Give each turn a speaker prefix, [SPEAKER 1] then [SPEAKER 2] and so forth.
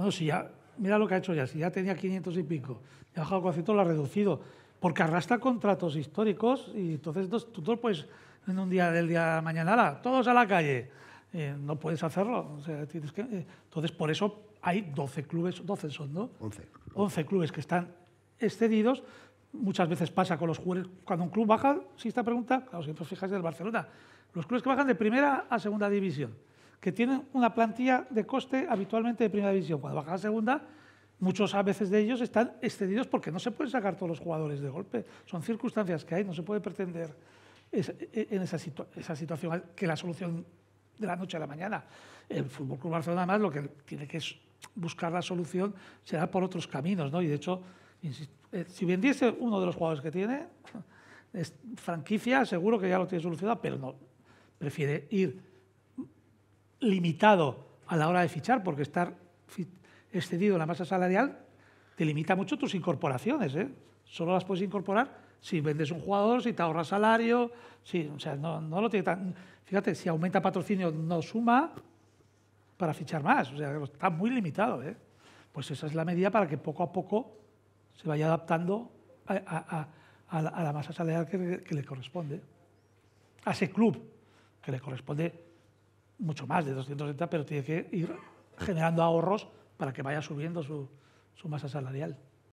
[SPEAKER 1] Bueno, si ya, mira lo que ha hecho ya, si ya tenía 500 y pico, ya ha bajado 400, lo ha reducido, porque arrastra contratos históricos y entonces tú todo puedes en un día del día de la mañana, todos a la calle. Eh, no puedes hacerlo. Eh, entonces, por eso hay 12 clubes, 12 son, ¿no? 11. 11 clubes que están excedidos. Muchas veces pasa con los jugadores. Cuando un club baja, si esta pregunta, claro, siempre fijas del Barcelona. Los clubes que bajan de primera a segunda división que tienen una plantilla de coste habitualmente de primera división. Cuando baja a segunda, muchos a veces de ellos están excedidos porque no se pueden sacar todos los jugadores de golpe. Son circunstancias que hay, no se puede pretender e, en esa, situación que la solución de la noche a la mañana. El Fútbol Club Barcelona, además, lo que tiene que buscar la solución será por otros caminos, ¿no? Y de hecho, eh, si vendiese uno de los jugadores que tiene, es franquicia, seguro que ya lo tiene solucionado, pero no. Prefiere ir limitado a la hora de fichar, porque estar excedido en la masa salarial te limita mucho tus incorporaciones. ¿eh? Solo las puedes incorporar si vendes un jugador, si te ahorras salario, si, no, lo tiene tan... Fíjate, si aumenta patrocinio no suma para fichar más, o sea, está muy limitado. ¿eh? Pues esa es la medida para que poco a poco se vaya adaptando a, la, masa salarial que le corresponde, a ese club que le corresponde mucho más de 270, pero tiene que ir generando ahorros para que vaya subiendo su, su masa salarial.